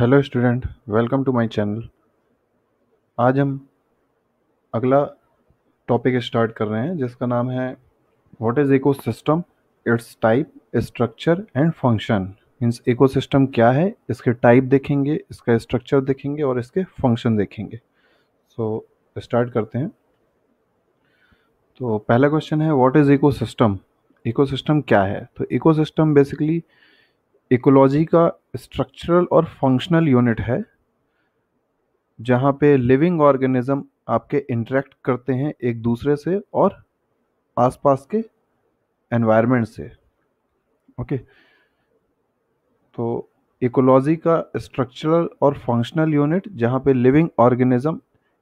Hello student welcome to my channel आज हम अगला टॉपिक स्टार्ट कर रहे हैं जिसका नाम है what is ecosystem it's type structure and function means ecosystem क्या है इसके टाइप देखेंगे इसका स्ट्रक्चर देखेंगे और इसके फंक्शन देखेंगे सो so, स्टार्ट करते हैं तो पहला क्वेश्चन है व्हाट इज़ इकोसिस्टम इकोसिस्टम क्या है तो इकोसिस्टम बेसिकली इकोलॉजी का स्ट्रक्चरल और फंक्शनल यूनिट है जहाँ पे लिविंग ऑर्गेनिज्म आपके इंटरेक्ट करते हैं एक दूसरे से और आसपास के एनवायरनमेंट से ओके तो इकोलॉजी का स्ट्रक्चरल और फंक्शनल यूनिट जहाँ पे लिविंग ऑर्गेनिज्म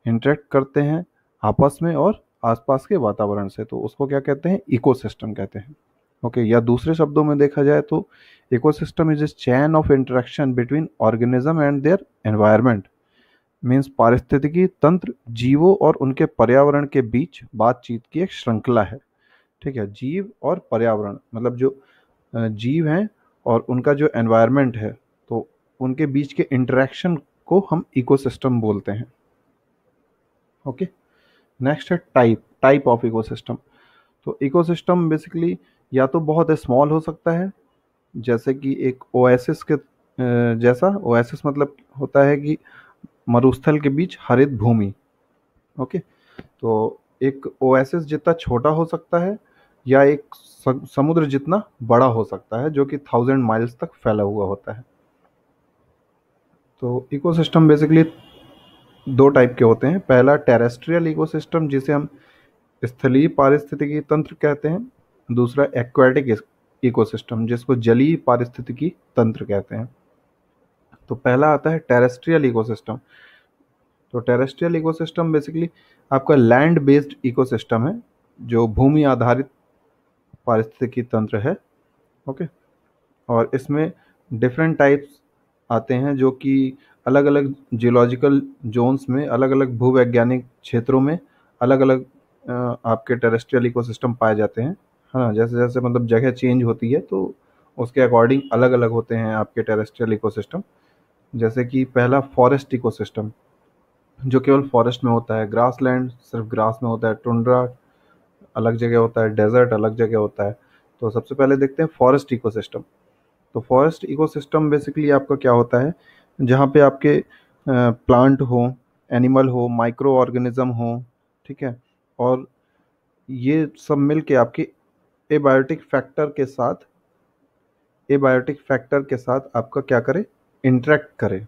इंटरेक्ट करते हैं आपस में और आसपास के वातावरण से तो उसको क्या कहते हैं इकोसिस्टम कहते हैं ओके या दूसरे शब्दों में देखा जाए तो ecosystem is a chain of interaction between organism and their environment means पारिस्थितिकी तंत्र जीवों और उनके पर्यावरण के बीच बातचीत की एक श्रृंखला है ठीक है जीव और पर्यावरण मतलब जो जीव हैं और उनका जो एनवायरमेंट है तो उनके बीच के इंटरेक्शन को हम इकोसिस्टम बोलते हैं ओके नेक्स्ट है टाइप टाइप ऑफ इकोसिस्टम तो इकोसिस्टम बेसिकली या तो बहुत स्मॉल हो सकता है जैसे कि एक ओएसिस के जैसा ओएसिस मतलब होता है कि मरुस्थल के बीच हरित भूमि ओके तो एक ओएसिस जितना छोटा हो सकता है या एक समुद्र जितना बड़ा हो सकता है जो कि थाउजेंड माइल्स तक फैला हुआ होता है तो इकोसिस्टम बेसिकली दो टाइप के होते हैं पहला टेरेस्ट्रियल इकोसिस्टम जिसे हम स्थलीय पारिस्थितिकी तंत्र कहते हैं दूसरा एक्वाटिक इकोसिस्टम जिसको जलीय पारिस्थितिकी तंत्र कहते हैं तो पहला आता है टेरेस्ट्रियल इकोसिस्टम तो टेरेस्ट्रियल इकोसिस्टम बेसिकली आपका लैंड बेस्ड इकोसिस्टम है जो भूमि आधारित पारिस्थितिकी तंत्र है ओके और इसमें डिफरेंट टाइप्स आते हैं जो कि अलग अलग जियोलॉजिकल जोन्स में अलग अलग भूवैज्ञानिक क्षेत्रों में अलग अलग आपके टेरेस्ट्रियल इकोसिस्टम पाए जाते हैं है ना जैसे जैसे मतलब जगह चेंज होती है तो उसके अकॉर्डिंग अलग अलग होते हैं आपके टेरेस्ट्रियल इकोसिस्टम जैसे कि पहला फॉरेस्ट इकोसिस्टम जो केवल फॉरेस्ट में होता है ग्रास सिर्फ ग्रास में होता है टुंड्रा अलग जगह होता है डेजर्ट अलग जगह होता है तो सबसे पहले देखते हैं फॉरेस्ट इकोसिस्टम तो फॉरेस्ट इकोसिस्टम बेसिकली आपका क्या होता है जहाँ पे आपके प्लांट हो एनिमल हो माइक्रो ऑर्गेनिज़म हो ठीक है और ये सब मिल के आपकी एबायोटिक फैक्टर के साथ एबायोटिक फैक्टर के साथ आपका क्या करे इंटरेक्ट करे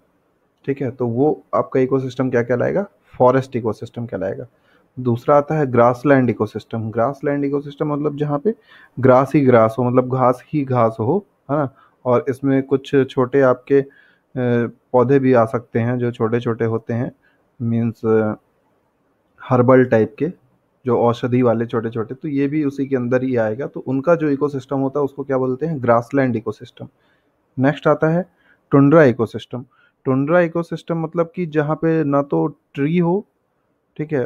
ठीक है तो वो आपका इकोसिस्टम क्या कहलाएगा फॉरेस्ट इकोसिस्टम कहलाएगा दूसरा आता है grassland ecosystem grassland ecosystem मतलब जहाँ पे ग्रास ही ग्रास हो मतलब घास ही घास हो है ना और इसमें कुछ छोटे आपके पौधे भी आ सकते हैं जो छोटे छोटे होते हैं मीन्स हर्बल टाइप के जो औषधि वाले छोटे छोटे तो ये भी उसी के अंदर ही आएगा तो उनका जो इकोसिस्टम होता है उसको क्या बोलते हैं ग्रासलैंड इकोसिस्टम नेक्स्ट आता है टुंड्रा इकोसिस्टम टुंड्रा इकोसिस्टम मतलब कि जहाँ पे ना तो ट्री हो ठीक है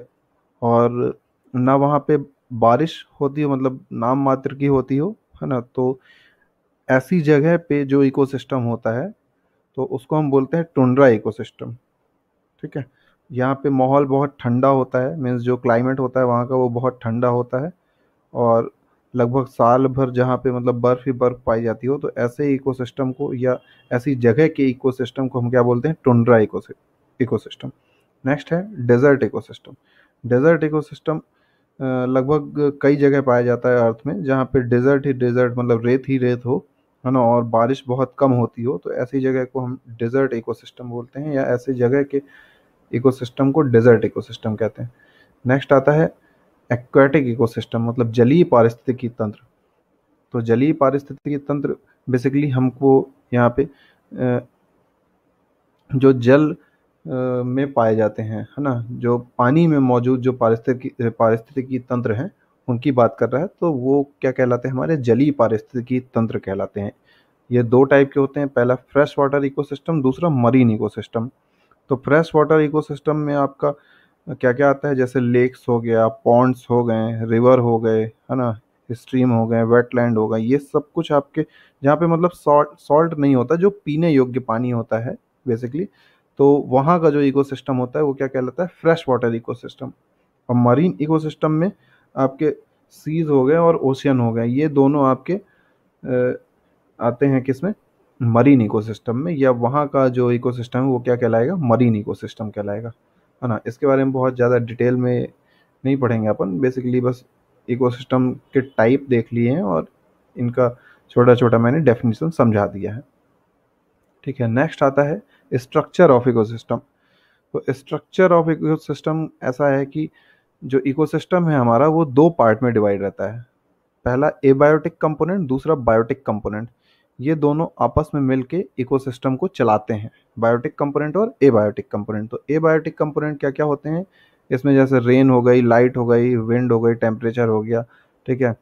और ना वहाँ पे बारिश होती हो मतलब नाम मात्र की होती हो है ना तो ऐसी जगह पे जो इकोसिस्टम होता है तो उसको हम बोलते हैं टुंड्रा इकोसिस्टम ठीक है यहाँ पे माहौल बहुत ठंडा होता है मीन्स जो क्लाइमेट होता है वहाँ का वो बहुत ठंडा होता है और लगभग साल भर जहाँ पे मतलब बर्फ़ ही बर्फ़ पाई जाती हो तो ऐसे इकोसिस्टम को या ऐसी जगह के इकोसिस्टम को हम क्या बोलते हैं टुंड्रा इकोसिस्टम नेक्स्ट है डेजर्ट इकोसिस्टम डेजर्ट इकोसिस्टम लगभग कई जगह पाया जाता है अर्थ में जहाँ पे डेजर्ट ही डेजर्ट मतलब रेत ही रेत हो है ना और बारिश बहुत कम होती हो तो ऐसी जगह को हम डेजर्ट इकोसिस्टम बोलते हैं या ऐसी जगह के इकोसिस्टम को डेजर्ट इकोसिस्टम कहते हैं नेक्स्ट आता है एक्वेटिक इकोसिस्टम मतलब जलीय पारिस्थितिकी तंत्र तो जलीय पारिस्थितिकी तंत्र बेसिकली हमको यहाँ पे जो जल में पाए जाते हैं है ना जो पानी में मौजूद जो पारिस्थितिकी पारिस्थितिकी तंत्र हैं उनकी बात कर रहा है तो वो क्या कहलाते हैं हमारे जलीय पारिस्थितिकी तंत्र कहलाते हैं ये दो टाइप के होते हैं पहला फ्रेश वाटर इकोसिस्टम दूसरा मरीन इकोसिस्टम तो फ्रेश वाटर इकोसिस्टम में आपका क्या क्या आता है जैसे लेक्स हो गया पॉन्ड्स हो गए रिवर हो गए है ना स्ट्रीम हो गए वेटलैंड हो गए ये सब कुछ आपके जहाँ पे मतलब सॉल्ट सॉल्ट नहीं होता जो पीने योग्य पानी होता है बेसिकली तो वहाँ का जो इकोसिस्टम होता है वो क्या कहलाता है फ्रेश वाटर इकोसिस्टम और मरीन इकोसिस्टम में आपके सीज हो गए और ओशियन हो गए ये दोनों आपके आते हैं किसमें मरीन इकोसिस्टम में या वहाँ का जो इकोसिस्टम है वो क्या कहलाएगा मरीन इकोसिस्टम कहलाएगा है ना इसके बारे में बहुत ज़्यादा डिटेल में नहीं पढ़ेंगे अपन बेसिकली बस इकोसिस्टम के टाइप देख लिए हैं और इनका छोटा छोटा मैंने डेफिनेशन समझा दिया है ठीक है नेक्स्ट आता है स्ट्रक्चर ऑफ इकोसिस्टम तो स्ट्रक्चर ऑफ इकोसिस्टम ऐसा है कि जो इकोसिस्टम है हमारा वो दो पार्ट में डिवाइड रहता है पहला एबायोटिक कंपोनेंट दूसरा बायोटिक कंपोनेंट ये दोनों आपस में मिल के इकोसिस्टम को चलाते हैं बायोटिक कंपोनेंट और एबायोटिक कंपोनेंट तो एबायोटिक कंपोनेंट क्या क्या होते हैं इसमें जैसे रेन हो गई लाइट हो गई विंड हो गई टेम्परेचर हो गया ठीक है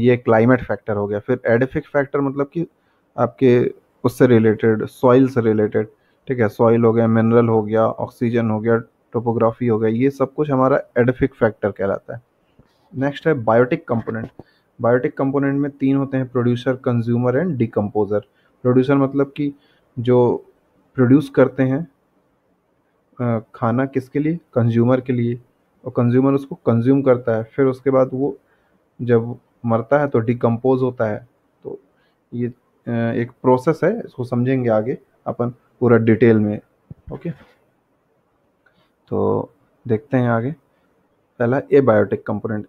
ये क्लाइमेट फैक्टर हो गया फिर एडिफिक फैक्टर मतलब कि आपके उससे रिलेटेड सॉइल से रिलेटेड ठीक है सॉइल हो गया मिनरल हो गया ऑक्सीजन हो गया टोपोग्राफी हो गया ये सब कुछ हमारा एडिफिक फैक्टर कहलाता है नेक्स्ट है बायोटिक कंपोनेंट बायोटिक कंपोनेंट में तीन होते हैं producer consumer and decomposer producer मतलब कि जो प्रोड्यूस करते हैं खाना किसके लिए कंज्यूमर के लिए और कंज्यूमर उसको कंज्यूम करता है फिर उसके बाद वो जब मरता है तो डिकम्पोज होता है तो ये एक प्रोसेस है इसको समझेंगे आगे अपन पूरा डिटेल में ओके तो देखते हैं आगे पहला abiotic component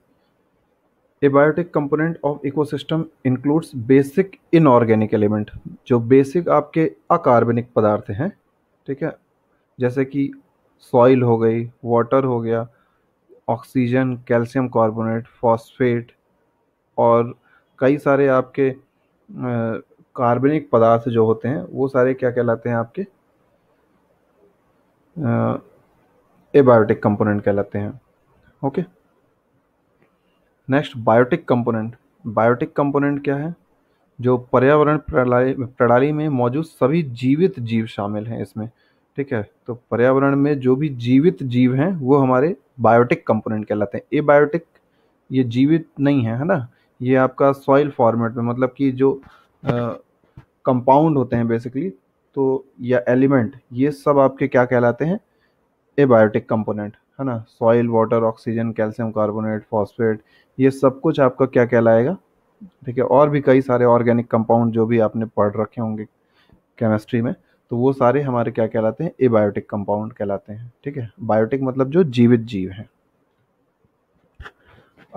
abiotic component of ecosystem includes basic inorganic element जो बेसिक आपके अकार्बनिक पदार्थ हैं ठीक है जैसे कि सॉइल हो गई वाटर हो गया ऑक्सीजन कैल्शियम कार्बोनेट फॉस्फेट और कई सारे आपके कार्बनिक पदार्थ जो होते हैं वो सारे क्या कहलाते हैं आपके एबायोटिक कंपोनेंट कहलाते हैं okay okay? Next biotic component biotic component क्या है जो पर्यावरण प्रणाली प्रणाली में मौजूद सभी जीवित जीव शामिल हैं इसमें ठीक है तो पर्यावरण में जो भी जीवित जीव हैं वो हमारे बायोटिक कंपोनेंट कहलाते हैं ए बायोटिक ये जीवित नहीं है है ना ये आपका सॉइल फॉर्मेट में मतलब कि जो कंपाउंड होते हैं बेसिकली तो या एलिमेंट ये सब आपके क्या कहलाते हैं ए बायोटिक कंपोनेंट है ना soil water oxygen calcium carbonate phosphate ये सब कुछ आपका क्या कहलाएगा ठीक है और भी कई सारे ऑर्गेनिक कंपाउंड जो भी आपने पढ़ रखे होंगे केमिस्ट्री में तो वो सारे हमारे क्या कहलाते हैं एबायोटिक कंपाउंड कहलाते हैं ठीक है बायोटिक मतलब जो जीवित जीव हैं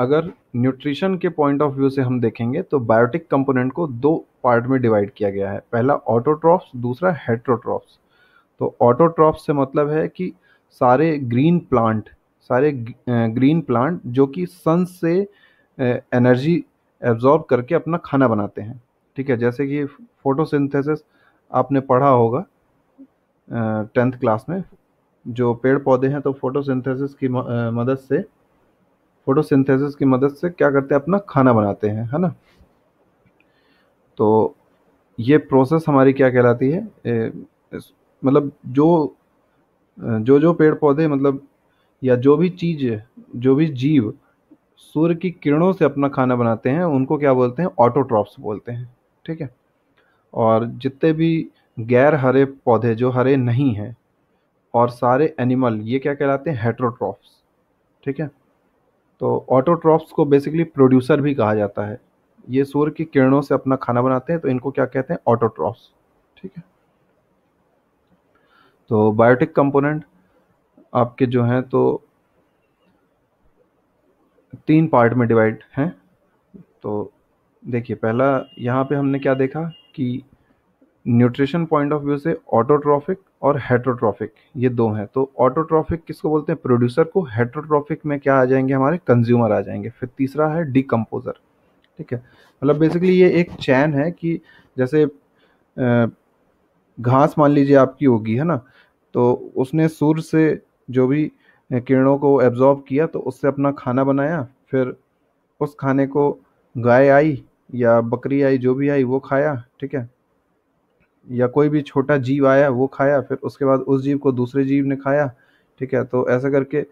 अगर न्यूट्रिशन के पॉइंट ऑफ व्यू से हम देखेंगे तो बायोटिक कंपोनेंट को दो पार्ट में डिवाइड किया गया है पहला ऑटोट्रॉफ्स दूसरा हेट्रोट्रॉफ्स तो ऑटोट्रॉफ्स से मतलब है कि सारे ग्रीन प्लांट सारे ग्रीन प्लांट जो कि सन से एनर्जी एब्जॉर्ब करके अपना खाना बनाते हैं ठीक है जैसे कि फोटोसिंथेसिस आपने पढ़ा होगा टेंथ क्लास में जो पेड़ पौधे हैं तो फोटोसिंथेसिस की मदद से फोटोसिंथेसिस की मदद से क्या करते हैं अपना खाना बनाते हैं है ना तो ये प्रोसेस हमारी क्या कहलाती है मतलब जो जो जो पेड़ पौधे मतलब या जो भी चीज़ जो भी जीव सूर्य की किरणों से अपना खाना बनाते हैं उनको क्या बोलते हैं ऑटोट्रॉप्स बोलते हैं ठीक है और जितने भी गैर हरे पौधे जो हरे नहीं हैं और सारे एनिमल ये क्या कहलाते हैं हेट्रोट्रॉप्स ठीक है तो ऑटोट्रॉप्स को बेसिकली प्रोड्यूसर भी कहा जाता है ये सूर्य की किरणों से अपना खाना बनाते हैं तो इनको क्या कहते हैं ऑटोट्रॉप्स ठीक है तो बायोटिक कंपोनेंट आपके जो हैं तो तीन पार्ट में डिवाइड हैं तो देखिए पहला यहाँ पे हमने क्या देखा कि न्यूट्रिशन पॉइंट ऑफ व्यू से ऑटोट्रॉफिक और हेट्रोट्रॉफिक ये दो हैं तो ऑटोट्रॉफिक किसको बोलते हैं प्रोड्यूसर को हेट्रोट्रॉफिक में क्या आ जाएंगे हमारे कंज्यूमर आ जाएंगे फिर तीसरा है डिकम्पोजर ठीक है मतलब बेसिकली ये एक चैन है कि जैसे घास मान लीजिए आपकी होगी है ना तो उसने सूर्य से जो भी किरणों को एब्जॉर्ब किया तो उससे अपना खाना बनाया फिर उस खाने को गाय आई या बकरी आई जो भी आई वो खाया ठीक है या कोई भी छोटा जीव आया वो खाया फिर उसके बाद उस जीव को दूसरे जीव ने खाया ठीक है तो ऐसा करके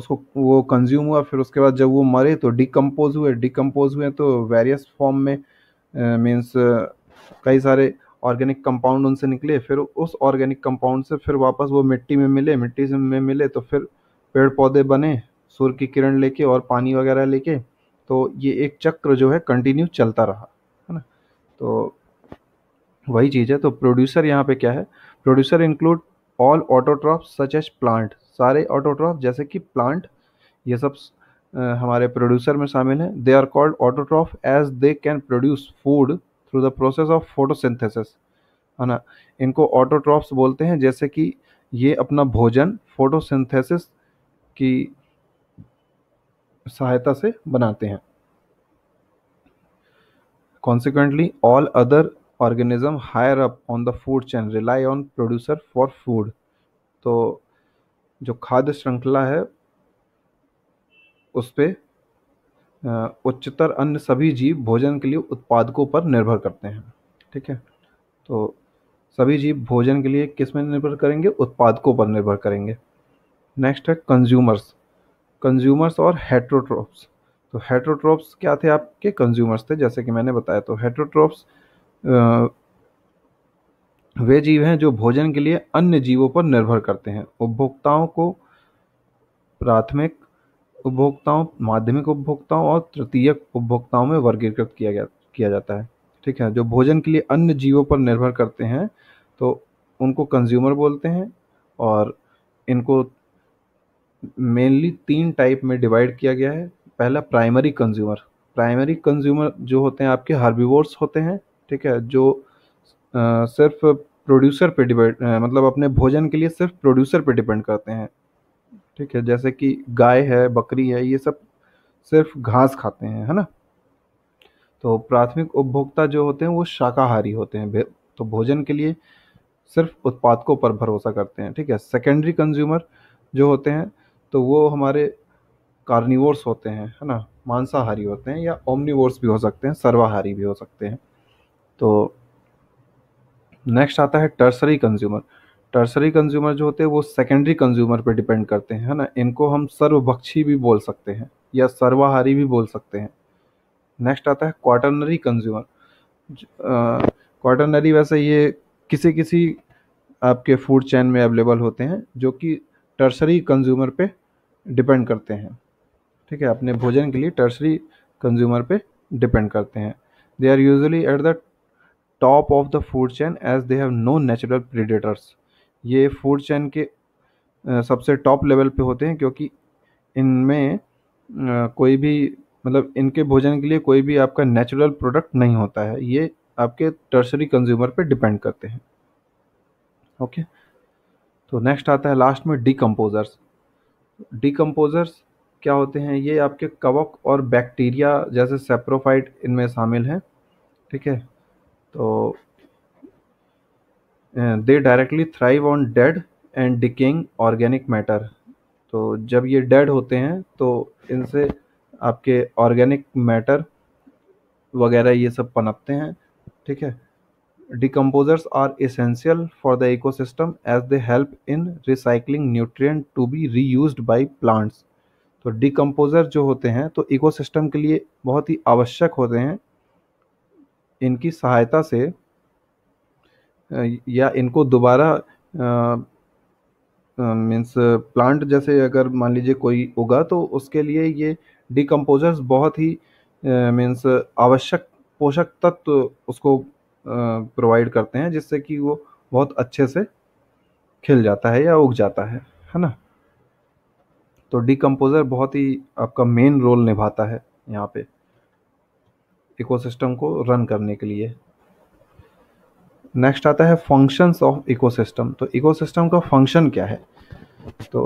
उसको वो कंज्यूम हुआ फिर उसके बाद जब वो मरे तो डिकम्पोज हुए डिकम्पोज हुए तो वेरियस फॉर्म में मीन्स कई सारे ऑर्गेनिक कंपाउंड उनसे निकले फिर उस ऑर्गेनिक कंपाउंड से फिर वापस वो मिट्टी में मिले मिट्टी से में मिले तो फिर पेड़ पौधे बने सूर्य की किरण लेके और पानी वगैरह लेके तो ये एक चक्र जो है कंटिन्यू चलता रहा है ना तो वही चीज़ है तो प्रोड्यूसर यहाँ पे क्या है producer include all autotroph such as plant सारे ऑटोट्रॉप जैसे कि प्लांट ये सब हमारे प्रोड्यूसर में शामिल हैं they are called autotroph as they can produce food through the process of photosynthesis है ना इनको ऑटोट्रॉप्स बोलते हैं जैसे कि ये अपना भोजन फोटोसिंथेसिस की सहायता से बनाते हैं consequently all other organism higher up on the food chain rely on producer for food तो जो खाद्य श्रृंखला है उस पर उच्चतर अन्य सभी जीव भोजन के लिए उत्पादकों पर निर्भर करते हैं ठीक है तो सभी जीव भोजन के लिए किस में निर्भर करेंगे उत्पादकों पर निर्भर करेंगे नेक्स्ट है कंज्यूमर्स कंज्यूमर्स और हेट्रोट्रोप्स तो हेट्रोट्रोप्स क्या थे आपके कंज्यूमर्स थे जैसे कि मैंने बताया तो हेट्रोट्रोप्स वे जीव हैं जो भोजन के लिए अन्य जीवों पर निर्भर करते हैं उपभोक्ताओं को प्राथमिक उपभोक्ताओं माध्यमिक उपभोक्ताओं और तृतीयक उपभोक्ताओं में वर्गीकृत किया गया किया जाता है ठीक है जो भोजन के लिए अन्य जीवों पर निर्भर करते हैं तो उनको कंज्यूमर बोलते हैं और इनको मेनली तीन टाइप में डिवाइड किया गया है पहला प्राइमरी कंज्यूमर प्राइमरी कंज्यूमर जो होते हैं आपके हार्बिवोर्स होते हैं ठीक है जो आ, सिर्फ प्रोड्यूसर पे डिपेंड मतलब अपने भोजन के लिए सिर्फ प्रोड्यूसर पे डिपेंड करते हैं ठीक है जैसे कि गाय है बकरी है ये सब सिर्फ घास खाते हैं है ना तो प्राथमिक उपभोक्ता जो होते हैं वो शाकाहारी होते हैं तो भोजन के लिए सिर्फ उत्पादकों पर भरोसा करते हैं ठीक है सेकेंडरी कंज्यूमर जो होते हैं तो वो हमारे कार्निवोर्स होते हैं है ना मांसाहारी होते हैं या ओमनिवोर्स भी हो सकते हैं सर्वाहारी भी हो सकते हैं तो नेक्स्ट आता है टर्सरी कंज्यूमर टर्सरी कंज्यूमर जो होते हैं वो सेकेंडरी कंज्यूमर पे डिपेंड करते हैं है ना इनको हम सर्वभक्षी भी बोल सकते हैं या सर्वाहारी भी बोल सकते हैं नेक्स्ट आता है क्वाटरनरी कंज्यूमर क्वाटरनरी वैसे ये किसी किसी आपके फूड चैन में अवेलेबल होते हैं जो कि टर्सरी कंज्यूमर पे डिपेंड करते हैं ठीक है अपने भोजन के लिए टर्सरी कंज्यूमर पे डिपेंड करते हैं they are usually at the top of the food chain as they have no natural predators ये फूड चैन के सबसे टॉप लेवल पे होते हैं क्योंकि इनमें कोई भी मतलब इनके भोजन के लिए कोई भी आपका नेचुरल प्रोडक्ट नहीं होता है ये आपके टर्सरी कंज्यूमर पे डिपेंड करते हैं ओके तो नेक्स्ट आता है लास्ट में डिकम्पोज़र्स डिकम्पोज़र्स क्या होते हैं ये आपके कवक और बैक्टीरिया जैसे सेप्रोफाइट इनमें शामिल हैं ठीक है तो they directly thrive on dead and decaying organic matter तो जब ये डेड होते हैं तो इनसे आपके ऑर्गेनिक मैटर वगैरह ये सब पनपते हैं ठीक है decomposers are essential for the ecosystem as they help in recycling nutrient to be reuse by plants तो डिकम्पोजर जो होते हैं तो इकोसिस्टम के लिए बहुत ही आवश्यक होते हैं इनकी सहायता से या इनको दोबारा मीन्स प्लांट जैसे अगर मान लीजिए कोई उगा तो उसके लिए ये डिकम्पोजर्स बहुत ही मीन्स आवश्यक पोषक तत्व उसको प्रोवाइड करते हैं जिससे कि वो बहुत अच्छे से खिल जाता है या उग जाता है है ना तो डिकम्पोज़र बहुत ही आपका मेन रोल निभाता है यहाँ पे इकोसिस्टम को रन करने के लिए नेक्स्ट आता है फंक्शंस ऑफ इकोसिस्टम तो इकोसिस्टम का फंक्शन क्या है तो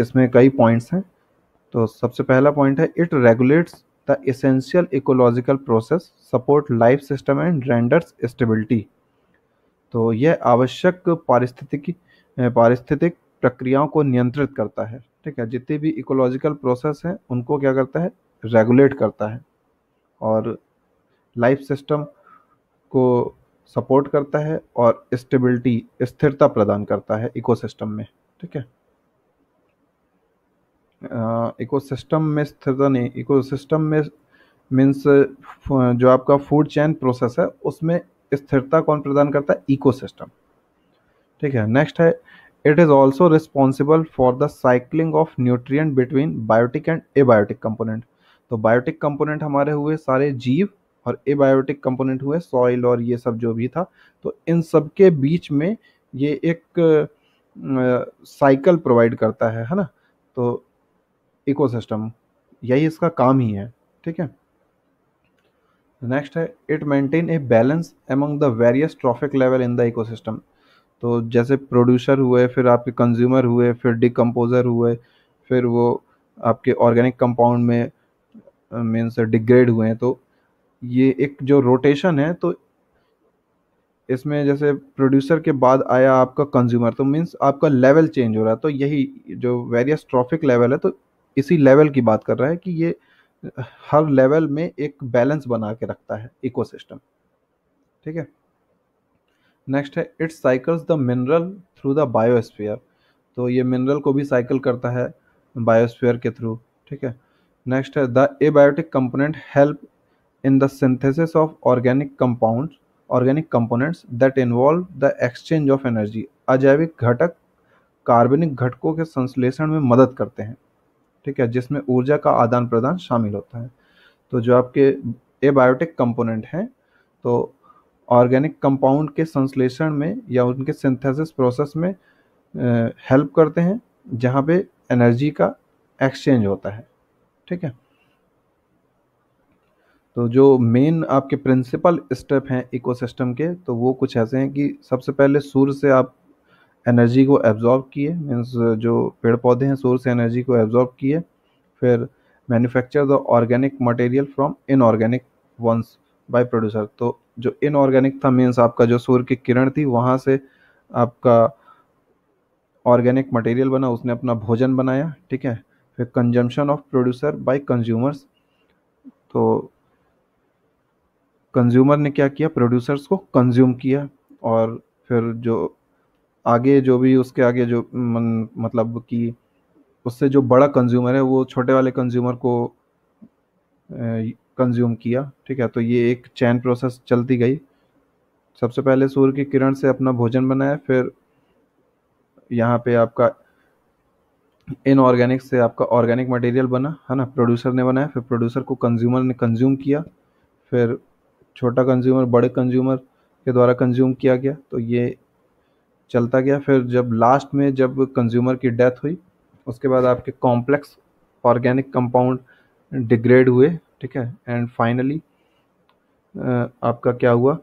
इसमें कई पॉइंट्स हैं तो सबसे पहला पॉइंट है it regulates the essential ecological process support life system and renders stability तो यह आवश्यक पारिस्थितिकी पारिस्थितिक प्रक्रियाओं को नियंत्रित करता है ठीक है जितने भी इकोलॉजिकल प्रोसेस हैं उनको क्या करता है रेगुलेट करता है और लाइफ सिस्टम को सपोर्ट करता है और स्टेबिलिटी स्थिरता प्रदान करता है इकोसिस्टम में ठीक है इकोसिस्टम में स्थिरता नहीं इकोसिस्टम में मीन्स जो आपका फूड चैन प्रोसेस है उसमें स्थिरता कौन प्रदान करता है इकोसिस्टम ठीक है नेक्स्ट है it is also responsible for the cycling of nutrient between biotic and abiotic component तो बायोटिक कंपोनेंट हमारे हुए सारे जीव और एबायोटिक कंपोनेंट हुए सॉइल और ये सब जो भी था तो इन सब के बीच में ये एक साइकिल प्रोवाइड करता है है ना तो इकोसिस्टम यही इसका काम ही है ठीक है नेक्स्ट है it maintain a balance among the various trophic level in the ecosystem तो जैसे प्रोड्यूसर हुए फिर आपके कंज्यूमर हुए फिर डिकम्पोज़र हुए फिर वो आपके ऑर्गेनिक कंपाउंड में मीन्स डिग्रेड हुए हैं तो ये एक जो रोटेशन है तो इसमें जैसे प्रोड्यूसर के बाद आया आपका कंज्यूमर तो मीन्स आपका लेवल चेंज हो रहा है तो यही जो वेरियस ट्रॉफिक लेवल है तो इसी लेवल की बात कर रहा है कि ये हर लेवल में एक बैलेंस बना के रखता है इकोसिस्टम ठीक है नेक्स्ट है it's cycles the mineral through the biosphere तो ये मिनरल को भी साइकिल करता है बायोस्फीयर के थ्रू ठीक है नेक्स्ट है the abiotic component help in the synthesis of organic compounds organic components that involve the exchange of energy अजैविक घटक कार्बनिक घटकों के संश्लेषण में मदद करते हैं ठीक है जिसमें ऊर्जा का आदान प्रदान शामिल होता है तो जो आपके एबायोटिक कंपोनेंट हैं तो ऑर्गेनिक कंपाउंड के संश्लेषण में या उनके सिंथेसिस प्रोसेस में हेल्प करते हैं जहाँ पे एनर्जी का एक्सचेंज होता है ठीक है तो जो मेन आपके प्रिंसिपल स्टेप हैं इकोसिस्टम के तो वो कुछ ऐसे हैं कि सबसे पहले सूर्य से आप एनर्जी को एब्जॉर्ब किए मीन्स जो पेड़ पौधे हैं सूर्य से एनर्जी को एब्जॉर्ब किए फिर manufacture the organic material from inorganic ones by producer तो जो इनऑर्गेनिक था मीन्स आपका जो सूर्य की किरण थी वहाँ से आपका ऑर्गेनिक मटेरियल बना उसने अपना भोजन बनाया ठीक है फिर consumption of producer by consumers तो कंज्यूमर ने क्या किया प्रोड्यूसर्स को कंज्यूम किया और फिर जो आगे जो भी उसके आगे जो मन, मतलब कि उससे जो बड़ा कंज्यूमर है वो छोटे वाले कंज्यूमर को कंज्यूम किया ठीक है तो ये एक चैन प्रोसेस चलती गई सबसे पहले सूर्य की किरण से अपना भोजन बनाया फिर यहाँ पे आपका इनऑर्गेनिक से आपका ऑर्गेनिक मटेरियल बना है ना प्रोड्यूसर ने बनाया फिर प्रोड्यूसर को कंज्यूमर ने कंज्यूम किया फिर छोटा कंज्यूमर बड़े कंज्यूमर के द्वारा कंज्यूम किया गया तो ये चलता गया फिर जब लास्ट में जब कंज्यूमर की डेथ हुई उसके बाद आपके कॉम्प्लेक्स ऑर्गेनिक कंपाउंड डिग्रेड हुए ठीक है एंड फाइनली आपका क्या हुआ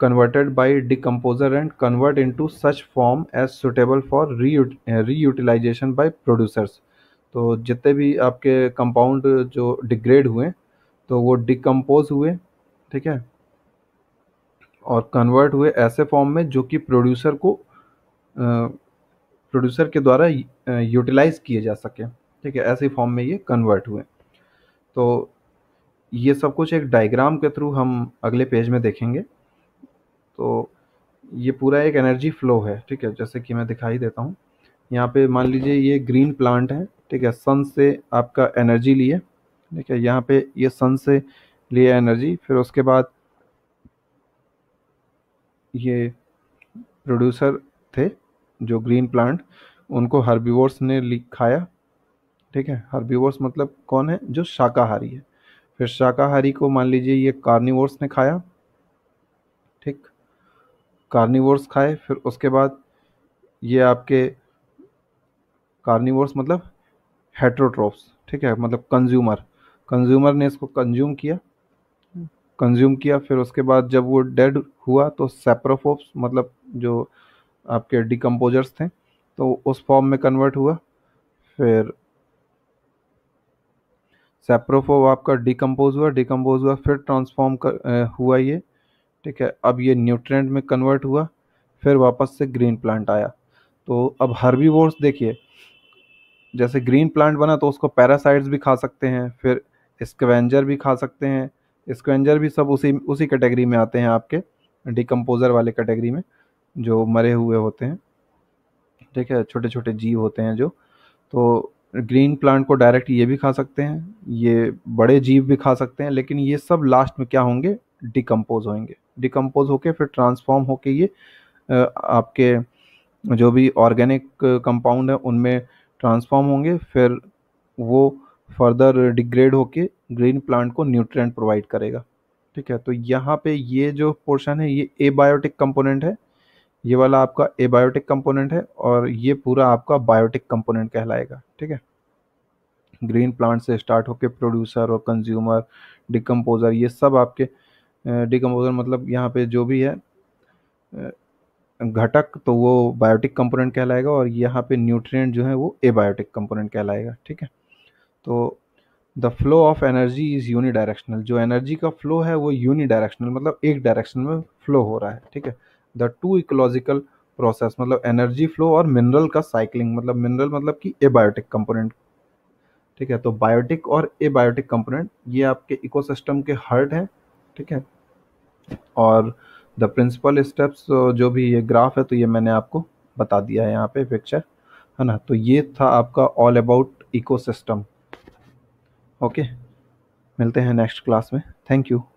converted converted by decomposer and convert into such form as suitable reutilization by producers तो जितने भी आपके कंपाउंड जो डिग्रेड हुए तो वो डिकम्पोज हुए ठीक है और कन्वर्ट हुए ऐसे फॉर्म में जो कि प्रोड्यूसर को प्रोड्यूसर के द्वारा यूटिलाइज किए जा सके ठीक है ऐसे फॉर्म में ये कन्वर्ट हुए तो ये सब कुछ एक डायग्राम के थ्रू हम अगले पेज में देखेंगे तो ये पूरा एक एनर्जी फ्लो है ठीक है जैसे कि मैं दिखाई देता हूँ यहाँ पे मान लीजिए ये ग्रीन प्लांट है ठीक है सन से आपका एनर्जी लिए ठीक है यहाँ पे ये सन से लिए एनर्जी फिर उसके बाद ये प्रोड्यूसर थे जो ग्रीन प्लांट उनको हर्बीवर्स ने लिख खाया ठीक है हर्बीवर्स मतलब कौन है जो शाकाहारी है फिर शाकाहारी को मान लीजिए ये कार्निवर्स ने खाया ठीक कार्निवर्स खाए फिर उसके बाद ये आपके कार्निवर्स मतलब हेट्रोट्रोप्स ठीक है मतलब कंज्यूमर कंज्यूमर ने इसको कंज्यूम किया कंज्यूम किया फिर उसके बाद जब वो डेड हुआ तो सेप्रोफोप्स मतलब जो आपके डिकम्पोजर्स थे तो उस फॉर्म में कन्वर्ट हुआ फिर सेप्रोफोव आपका डिकम्पोज हुआ डिकम्पोज हुआ फिर ट्रांसफॉर्म हुआ ये ठीक है अब ये न्यूट्रेंट में कन्वर्ट हुआ फिर वापस से ग्रीन प्लांट आया तो अब वोर्स देखिए जैसे ग्रीन प्लांट बना तो उसको पैरासाइट्स भी खा सकते हैं फिर स्कवेंजर भी खा सकते हैं स्क्वेंजर भी सब उसी उसी कैटेगरी में आते हैं आपके डिकम्पोज़र वाले कैटेगरी में जो मरे हुए होते हैं ठीक है छोटे छोटे जीव होते हैं जो तो ग्रीन प्लांट को डायरेक्ट ये भी खा सकते हैं ये बड़े जीव भी खा सकते हैं लेकिन ये सब लास्ट में क्या होंगे डिकम्पोज होंगे डिकम्पोज होके फिर ट्रांसफॉर्म होके ये आपके जो भी ऑर्गेनिक कंपाउंड है उनमें ट्रांसफॉर्म होंगे फिर वो फर्दर डिग्रेड होके ग्रीन प्लांट को न्यूट्रिएंट प्रोवाइड करेगा ठीक है तो यहाँ पे ये जो पोर्शन है ये एबायोटिक कंपोनेंट है ये वाला आपका एबायोटिक कंपोनेंट है और ये पूरा आपका बायोटिक कंपोनेंट कहलाएगा ठीक है ग्रीन प्लांट से स्टार्ट होकर प्रोड्यूसर और कंज्यूमर डिकम्पोज़र ये सब आपके डिकम्पोज़र मतलब यहाँ पे जो भी है घटक तो वो बायोटिक कंपोनेंट कहलाएगा और यहाँ पे न्यूट्रिएंट जो है वो एबायोटिक कंपोनेंट कहलाएगा ठीक है तो the flow of energy is unidirectional जो एनर्जी का फ्लो है वो यूनी डायरेक्शनल मतलब एक डायरेक्शन में फ्लो हो रहा है ठीक है द टू इकोलॉजिकल प्रोसेस मतलब एनर्जी फ्लो और मिनरल का साइकिलिंग मतलब मिनरल मतलब कि एबायोटिक कंपोनेंट ठीक है तो बायोटिक और एबायोटिक कंपोनेंट ये आपके इकोसिस्टम के हर्ट हैं ठीक है और द प्रिंसिपल स्टेप्स जो भी ये ग्राफ है तो ये मैंने आपको बता दिया है यहाँ पे पिक्चर है ना तो ये था आपका ऑल अबाउट इकोसिस्टम ओके मिलते हैं नेक्स्ट क्लास में थैंक यू